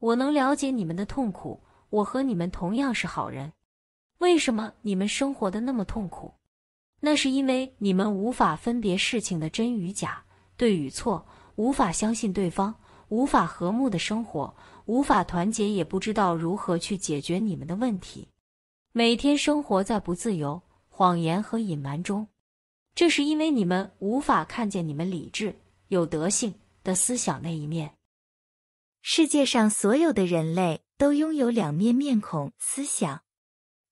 我能了解你们的痛苦，我和你们同样是好人。为什么你们生活的那么痛苦？那是因为你们无法分别事情的真与假、对与错，无法相信对方，无法和睦的生活，无法团结，也不知道如何去解决你们的问题。每天生活在不自由、谎言和隐瞒中，这是因为你们无法看见你们理智、有德性的思想那一面。世界上所有的人类都拥有两面面孔思想，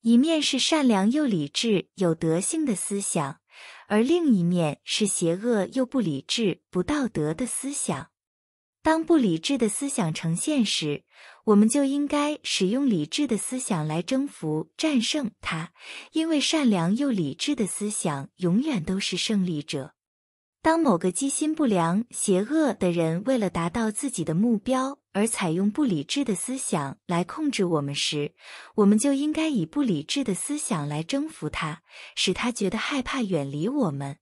一面是善良又理智、有德性的思想，而另一面是邪恶又不理智、不道德的思想。当不理智的思想呈现时，我们就应该使用理智的思想来征服、战胜它，因为善良又理智的思想永远都是胜利者。当某个机心不良、邪恶的人为了达到自己的目标而采用不理智的思想来控制我们时，我们就应该以不理智的思想来征服他，使他觉得害怕，远离我们。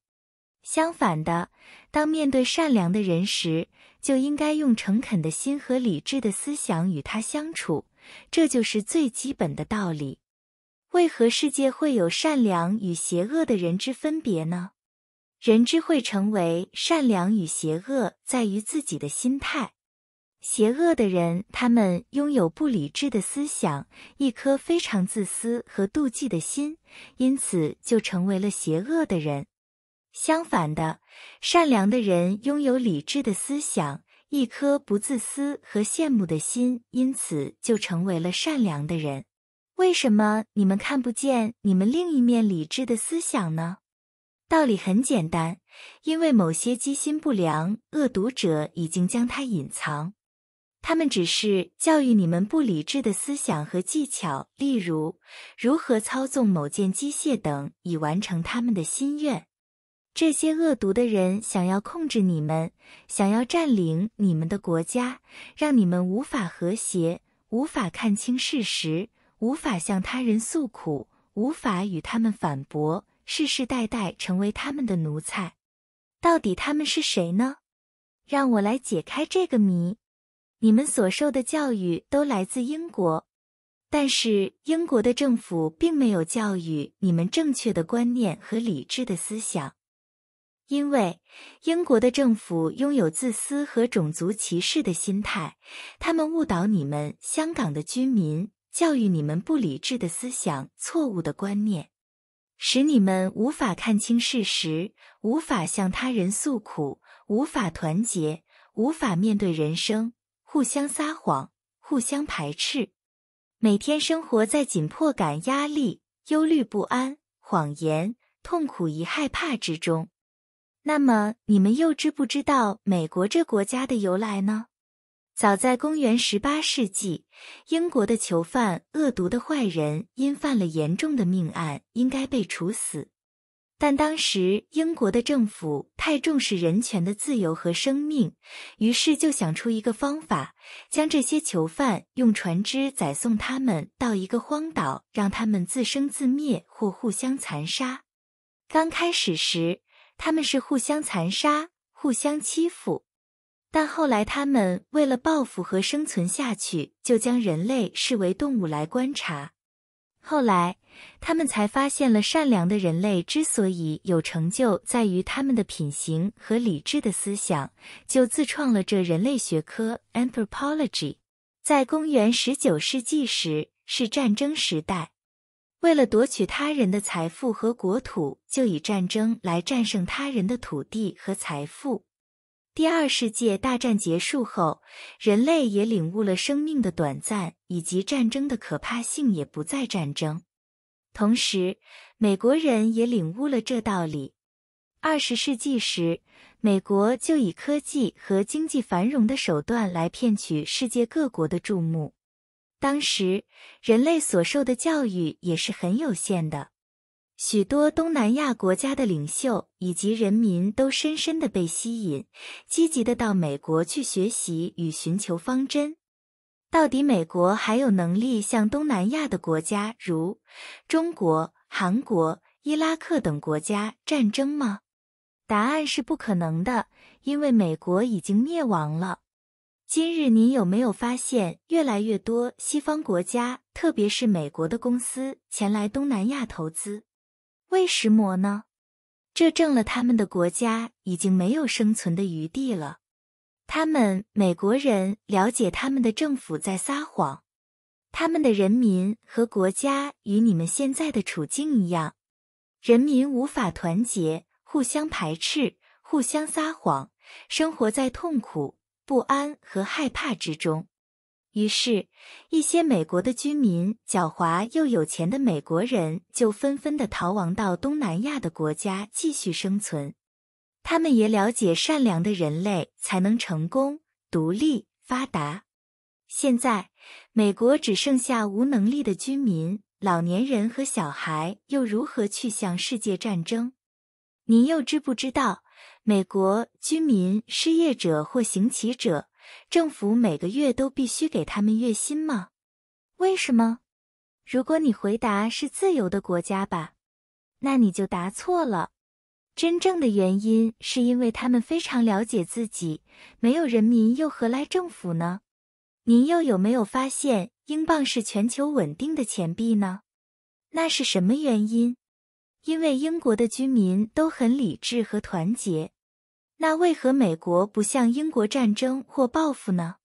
相反的，当面对善良的人时，就应该用诚恳的心和理智的思想与他相处。这就是最基本的道理。为何世界会有善良与邪恶的人之分别呢？人之会成为善良与邪恶，在于自己的心态。邪恶的人，他们拥有不理智的思想，一颗非常自私和妒忌的心，因此就成为了邪恶的人。相反的，善良的人拥有理智的思想，一颗不自私和羡慕的心，因此就成为了善良的人。为什么你们看不见你们另一面理智的思想呢？道理很简单，因为某些机心不良、恶毒者已经将它隐藏。他们只是教育你们不理智的思想和技巧，例如如何操纵某件机械等，以完成他们的心愿。这些恶毒的人想要控制你们，想要占领你们的国家，让你们无法和谐，无法看清事实，无法向他人诉苦，无法与他们反驳。世世代代成为他们的奴才，到底他们是谁呢？让我来解开这个谜。你们所受的教育都来自英国，但是英国的政府并没有教育你们正确的观念和理智的思想，因为英国的政府拥有自私和种族歧视的心态，他们误导你们，香港的居民教育你们不理智的思想、错误的观念。使你们无法看清事实，无法向他人诉苦，无法团结，无法面对人生，互相撒谎，互相排斥，每天生活在紧迫感、压力、忧虑、不安、谎言、痛苦与害怕之中。那么，你们又知不知道美国这国家的由来呢？早在公元十八世纪，英国的囚犯、恶毒的坏人因犯了严重的命案，应该被处死。但当时英国的政府太重视人权的自由和生命，于是就想出一个方法，将这些囚犯用船只载送他们到一个荒岛，让他们自生自灭或互相残杀。刚开始时，他们是互相残杀、互相欺负。但后来，他们为了报复和生存下去，就将人类视为动物来观察。后来，他们才发现了善良的人类之所以有成就，在于他们的品行和理智的思想，就自创了这人类学科 anthropology。在公元十九世纪时，是战争时代，为了夺取他人的财富和国土，就以战争来战胜他人的土地和财富。第二世界大战结束后，人类也领悟了生命的短暂，以及战争的可怕性也不再战争。同时，美国人也领悟了这道理。二十世纪时，美国就以科技和经济繁荣的手段来骗取世界各国的注目。当时，人类所受的教育也是很有限的。许多东南亚国家的领袖以及人民都深深的被吸引，积极的到美国去学习与寻求方针。到底美国还有能力向东南亚的国家，如中国、韩国、伊拉克等国家战争吗？答案是不可能的，因为美国已经灭亡了。今日您有没有发现，越来越多西方国家，特别是美国的公司前来东南亚投资？为什么呢？这证了他们的国家已经没有生存的余地了。他们美国人了解他们的政府在撒谎，他们的人民和国家与你们现在的处境一样，人民无法团结，互相排斥，互相撒谎，生活在痛苦、不安和害怕之中。于是，一些美国的居民狡猾又有钱的美国人就纷纷的逃亡到东南亚的国家继续生存。他们也了解善良的人类才能成功、独立、发达。现在，美国只剩下无能力的居民、老年人和小孩，又如何去向世界战争？您又知不知道，美国居民失业者或行乞者？政府每个月都必须给他们月薪吗？为什么？如果你回答是自由的国家吧，那你就答错了。真正的原因是因为他们非常了解自己，没有人民又何来政府呢？您又有没有发现英镑是全球稳定的钱币呢？那是什么原因？因为英国的居民都很理智和团结。那为何美国不向英国战争或报复呢？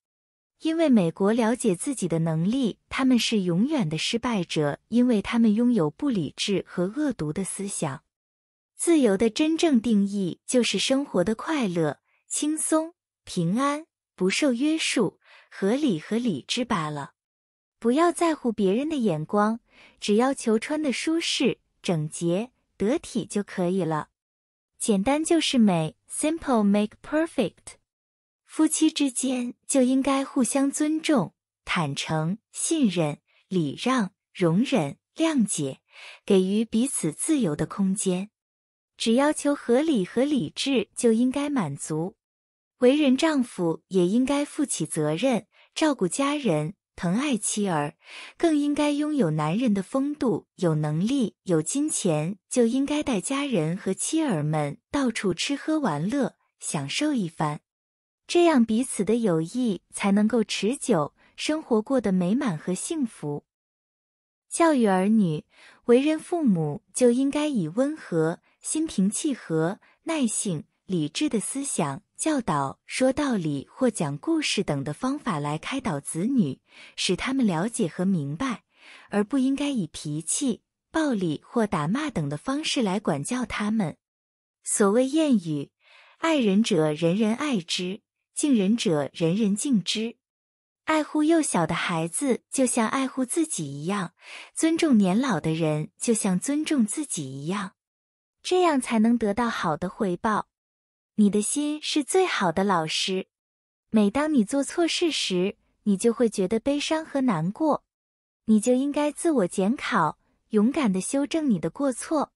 因为美国了解自己的能力，他们是永远的失败者，因为他们拥有不理智和恶毒的思想。自由的真正定义就是生活的快乐、轻松、平安、不受约束、合理和理智罢了。不要在乎别人的眼光，只要求穿的舒适、整洁、得体就可以了。简单就是美。Simple make perfect。夫妻之间就应该互相尊重、坦诚、信任、礼让、容忍、谅解，给予彼此自由的空间。只要求合理和理智，就应该满足。为人丈夫也应该负起责任，照顾家人。疼爱妻儿，更应该拥有男人的风度，有能力、有金钱，就应该带家人和妻儿们到处吃喝玩乐，享受一番，这样彼此的友谊才能够持久，生活过得美满和幸福。教育儿女，为人父母就应该以温和、心平气和、耐性、理智的思想。教导、说道理或讲故事等的方法来开导子女，使他们了解和明白，而不应该以脾气、暴力或打骂等的方式来管教他们。所谓谚语：“爱人者，人人爱之；敬人者，人人敬之。”爱护幼小的孩子，就像爱护自己一样；尊重年老的人，就像尊重自己一样。这样才能得到好的回报。你的心是最好的老师。每当你做错事时，你就会觉得悲伤和难过，你就应该自我检讨，勇敢的修正你的过错。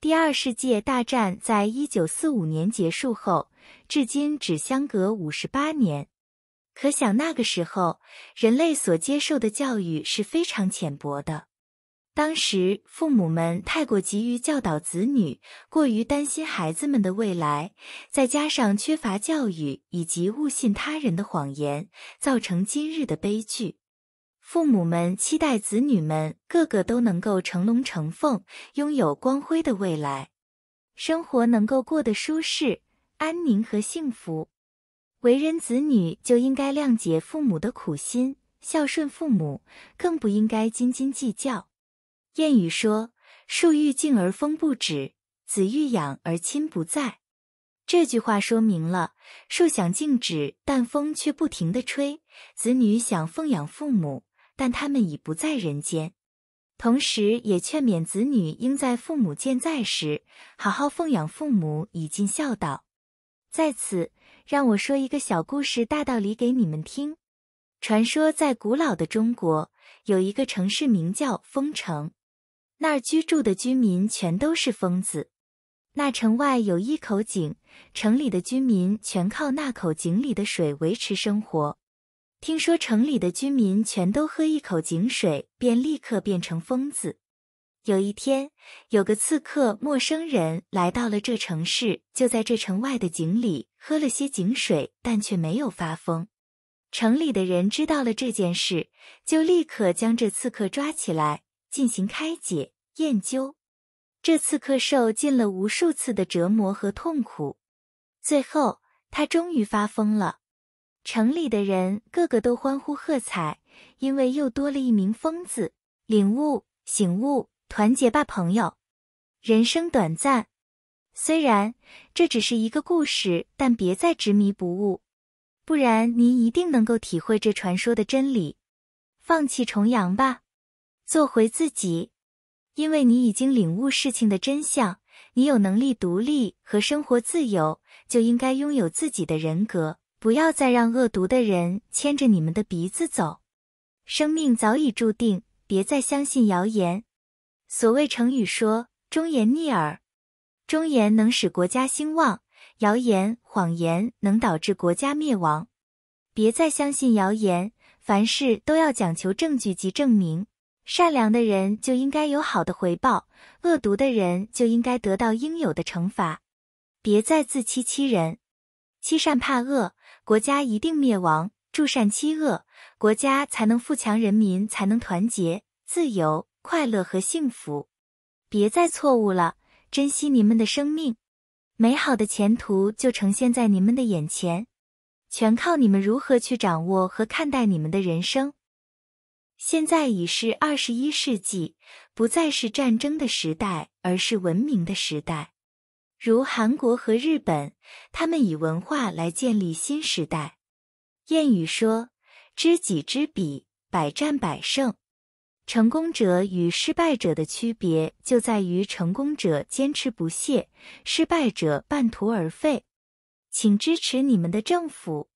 第二世界大战在一九四五年结束后，至今只相隔五十八年，可想那个时候人类所接受的教育是非常浅薄的。当时，父母们太过急于教导子女，过于担心孩子们的未来，再加上缺乏教育以及误信他人的谎言，造成今日的悲剧。父母们期待子女们个个都能够成龙成凤，拥有光辉的未来，生活能够过得舒适、安宁和幸福。为人子女就应该谅解父母的苦心，孝顺父母，更不应该斤斤计较。谚语说：“树欲静而风不止，子欲养而亲不在。”这句话说明了树想静止，但风却不停的吹；子女想奉养父母，但他们已不在人间。同时，也劝勉子女应在父母健在时，好好奉养父母，以尽孝道。在此，让我说一个小故事，大道理给你们听。传说在古老的中国，有一个城市名叫丰城。那儿居住的居民全都是疯子。那城外有一口井，城里的居民全靠那口井里的水维持生活。听说城里的居民全都喝一口井水，便立刻变成疯子。有一天，有个刺客陌生人来到了这城市，就在这城外的井里喝了些井水，但却没有发疯。城里的人知道了这件事，就立刻将这刺客抓起来。进行开解、研究，这刺客受尽了无数次的折磨和痛苦，最后他终于发疯了。城里的人个个都欢呼喝彩，因为又多了一名疯子。领悟、醒悟、团结吧，朋友！人生短暂，虽然这只是一个故事，但别再执迷不悟，不然您一定能够体会这传说的真理。放弃重阳吧。做回自己，因为你已经领悟事情的真相，你有能力独立和生活自由，就应该拥有自己的人格，不要再让恶毒的人牵着你们的鼻子走。生命早已注定，别再相信谣言。所谓成语说“忠言逆耳”，忠言能使国家兴旺，谣言谎言能导致国家灭亡。别再相信谣言，凡事都要讲求证据及证明。善良的人就应该有好的回报，恶毒的人就应该得到应有的惩罚。别再自欺欺人，欺善怕恶，国家一定灭亡；助善欺恶，国家才能富强，人民才能团结、自由、快乐和幸福。别再错误了，珍惜你们的生命，美好的前途就呈现在你们的眼前，全靠你们如何去掌握和看待你们的人生。现在已是二十一世纪，不再是战争的时代，而是文明的时代。如韩国和日本，他们以文化来建立新时代。谚语说：“知己知彼，百战百胜。”成功者与失败者的区别就在于：成功者坚持不懈，失败者半途而废。请支持你们的政府。